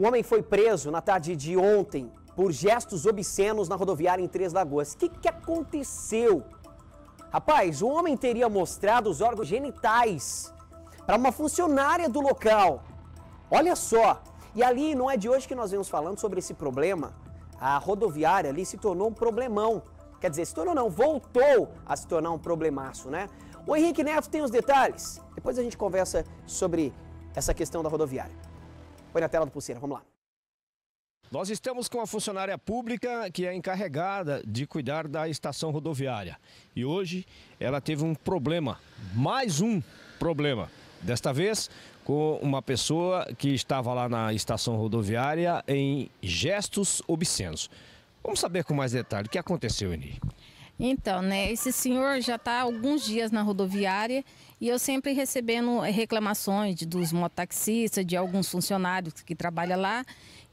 Um homem foi preso na tarde de ontem por gestos obscenos na rodoviária em Três Lagoas. O que, que aconteceu? Rapaz, o homem teria mostrado os órgãos genitais para uma funcionária do local. Olha só. E ali não é de hoje que nós vemos falando sobre esse problema. A rodoviária ali se tornou um problemão. Quer dizer, se tornou não, voltou a se tornar um problemaço, né? O Henrique Neto tem os detalhes. Depois a gente conversa sobre essa questão da rodoviária. Põe na tela do Pulseira, vamos lá. Nós estamos com a funcionária pública que é encarregada de cuidar da estação rodoviária. E hoje ela teve um problema, mais um problema. Desta vez com uma pessoa que estava lá na estação rodoviária em gestos obscenos. Vamos saber com mais detalhe o que aconteceu, Eni. Então, né, esse senhor já está alguns dias na rodoviária e eu sempre recebendo reclamações de, dos mototaxistas, de alguns funcionários que trabalham lá,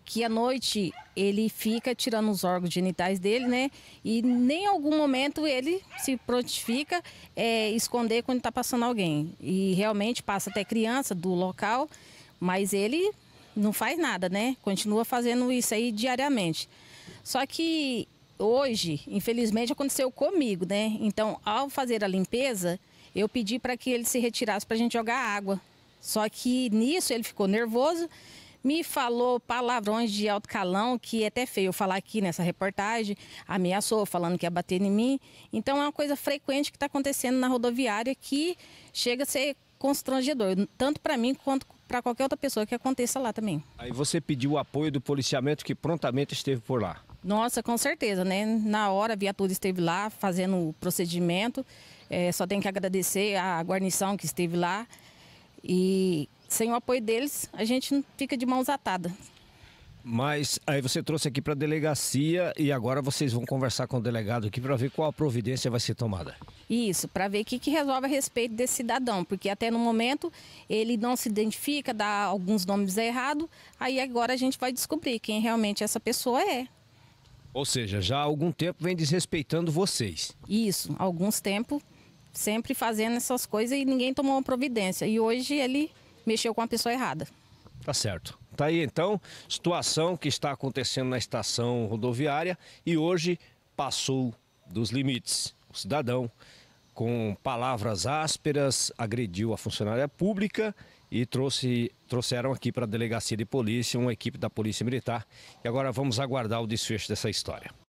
que à noite ele fica tirando os órgãos genitais dele, né? E nem em algum momento ele se prontifica é, esconder quando está passando alguém. E realmente passa até criança do local, mas ele não faz nada, né? Continua fazendo isso aí diariamente. Só que hoje, infelizmente, aconteceu comigo, né? Então, ao fazer a limpeza, eu pedi para que ele se retirasse para a gente jogar água. Só que nisso ele ficou nervoso, me falou palavrões de alto calão, que é até feio falar aqui nessa reportagem, ameaçou falando que ia bater em mim. Então é uma coisa frequente que está acontecendo na rodoviária que chega a ser constrangedor, tanto para mim quanto para qualquer outra pessoa que aconteça lá também. Aí você pediu o apoio do policiamento que prontamente esteve por lá? Nossa, com certeza, né? Na hora a viatura esteve lá fazendo o procedimento. É, só tenho que agradecer a guarnição que esteve lá. E sem o apoio deles, a gente fica de mãos atadas. Mas aí você trouxe aqui para a delegacia e agora vocês vão conversar com o delegado aqui para ver qual a providência vai ser tomada. Isso, para ver o que, que, resolve a respeito desse cidadão, porque até no momento ele não se identifica, dá alguns nomes errados, aí agora a gente vai descobrir quem realmente essa pessoa é. Ou seja, já há algum tempo vem desrespeitando vocês. Isso, alguns tempos sempre fazendo essas coisas e ninguém tomou uma providência. E hoje ele mexeu com a pessoa errada. Tá certo. Tá aí então, situação que está acontecendo na estação rodoviária e hoje passou dos limites. O cidadão com palavras ásperas, agrediu a funcionária pública e trouxe, trouxeram aqui para a delegacia de polícia uma equipe da Polícia Militar. E agora vamos aguardar o desfecho dessa história.